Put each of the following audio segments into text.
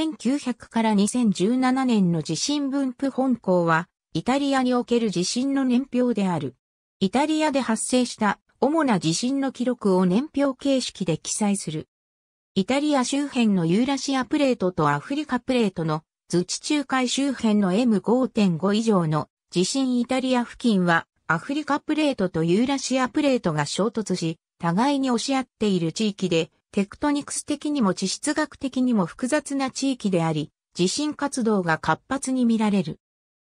1900から2017年の地震分布本校は、イタリアにおける地震の年表である。イタリアで発生した主な地震の記録を年表形式で記載する。イタリア周辺のユーラシアプレートとアフリカプレートの図地中海周辺の M5.5 以上の地震イタリア付近はアフリカプレートとユーラシアプレートが衝突し、互いに押し合っている地域でテクトニクス的にも地質学的にも複雑な地域であり、地震活動が活発に見られる。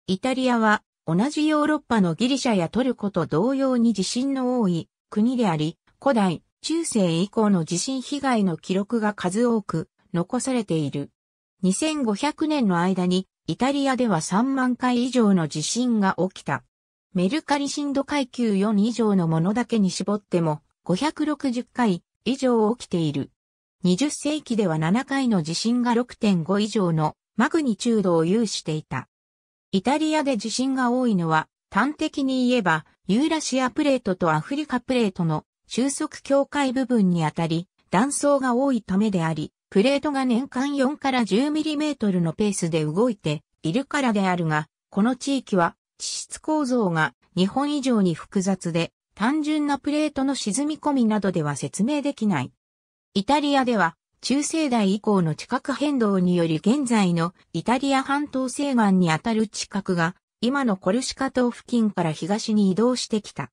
イタリアは同じヨーロッパのギリシャやトルコと同様に地震の多い国であり、古代、中世以降の地震被害の記録が数多く残されている。2500年の間にイタリアでは3万回以上の地震が起きた。メルカリ震度階級4以上のものだけに絞っても560回以上起きている。20世紀では7回の地震が6.5以上のマグニチュードを有していた。イタリアで地震が多いのは、端的に言えば、ユーラシアプレートとアフリカプレートの収束境界部分にあたり、断層が多いためであり、プレートが年間4から1 0トルのペースで動いているからであるが、この地域は地質構造が日本以上に複雑で、単純なプレートの沈み込みなどでは説明できない。イタリアでは、中世代以降の地殻変動により現在のイタリア半島西岸にあたる地殻が今のコルシカ島付近から東に移動してきた。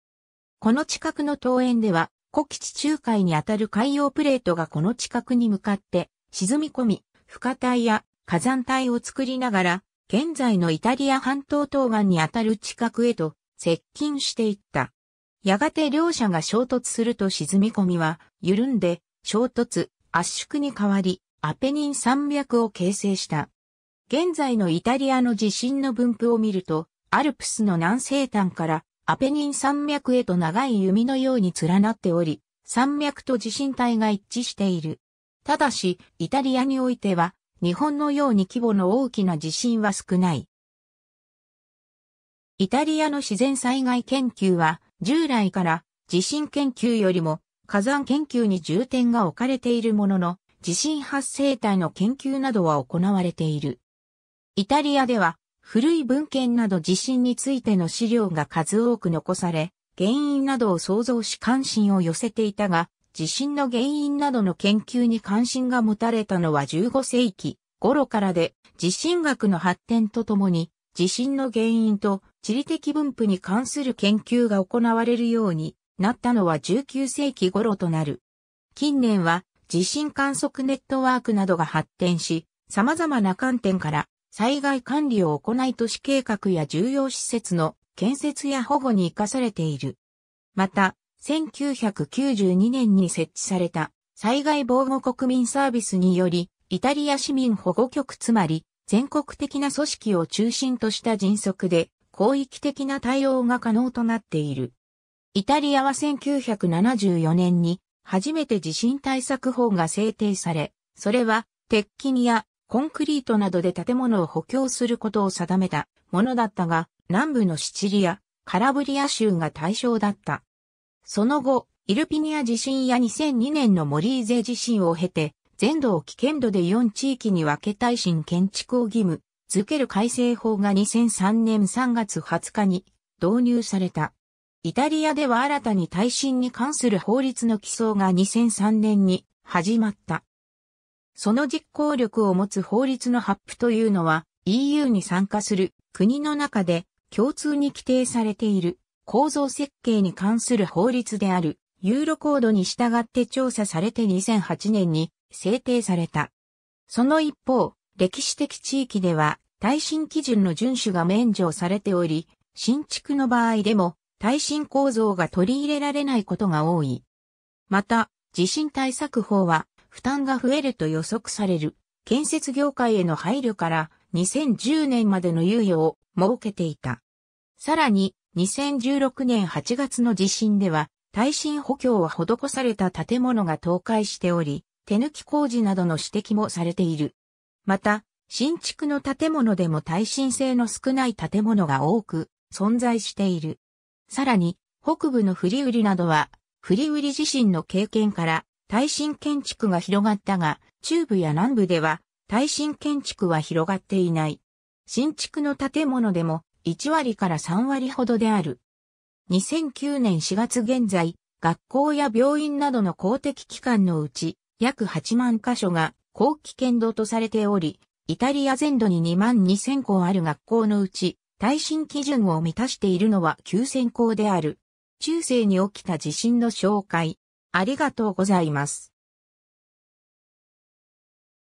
この地殻の東園では古基地中海にあたる海洋プレートがこの地殻に向かって沈み込み、不可体や火山帯を作りながら現在のイタリア半島東岸にあたる地殻へと接近していった。やがて両者が衝突すると沈み込みは、緩んで、衝突、圧縮に変わり、アペニン山脈を形成した。現在のイタリアの地震の分布を見ると、アルプスの南西端からアペニン山脈へと長い弓のように連なっており、山脈と地震帯が一致している。ただし、イタリアにおいては、日本のように規模の大きな地震は少ない。イタリアの自然災害研究は、従来から地震研究よりも火山研究に重点が置かれているものの、地震発生体の研究などは行われている。イタリアでは、古い文献など地震についての資料が数多く残され、原因などを想像し関心を寄せていたが、地震の原因などの研究に関心が持たれたのは15世紀頃からで、地震学の発展とともに地震の原因と地理的分布に関する研究が行われるようになったのは19世紀頃となる。近年は地震観測ネットワークなどが発展し、様々な観点から災害管理を行い都市計画や重要施設の建設や保護に生かされている。また、1992年に設置された災害防護国民サービスにより、イタリア市民保護局つまり、全国的な組織を中心とした迅速で広域的な対応が可能となっている。イタリアは1974年に初めて地震対策法が制定され、それは鉄筋やコンクリートなどで建物を補強することを定めたものだったが、南部のシチリア、カラブリア州が対象だった。その後、イルピニア地震や2002年のモリーゼ地震を経て、全土を危険度で4地域に分け耐震建築を義務づける改正法が2003年3月20日に導入された。イタリアでは新たに耐震に関する法律の起草が2003年に始まった。その実行力を持つ法律の発布というのは EU に参加する国の中で共通に規定されている構造設計に関する法律であるユーロコードに従って調査されて2008年に制定された。その一方、歴史的地域では耐震基準の遵守が免除されており、新築の場合でも耐震構造が取り入れられないことが多い。また、地震対策法は負担が増えると予測される建設業界への配慮から2010年までの猶予を設けていた。さらに2016年8月の地震では耐震補強を施された建物が倒壊しており、手抜き工事などの指摘もされている。また、新築の建物でも耐震性の少ない建物が多く存在している。さらに、北部の振り売りなどは、振り売り自身の経験から耐震建築が広がったが、中部や南部では耐震建築は広がっていない。新築の建物でも1割から3割ほどである。2009年4月現在、学校や病院などの公的機関のうち、約8万箇所が後期剣道とされており、イタリア全土に2万2000校ある学校のうち、耐震基準を満たしているのは9000校である。中世に起きた地震の紹介。ありがとうございます。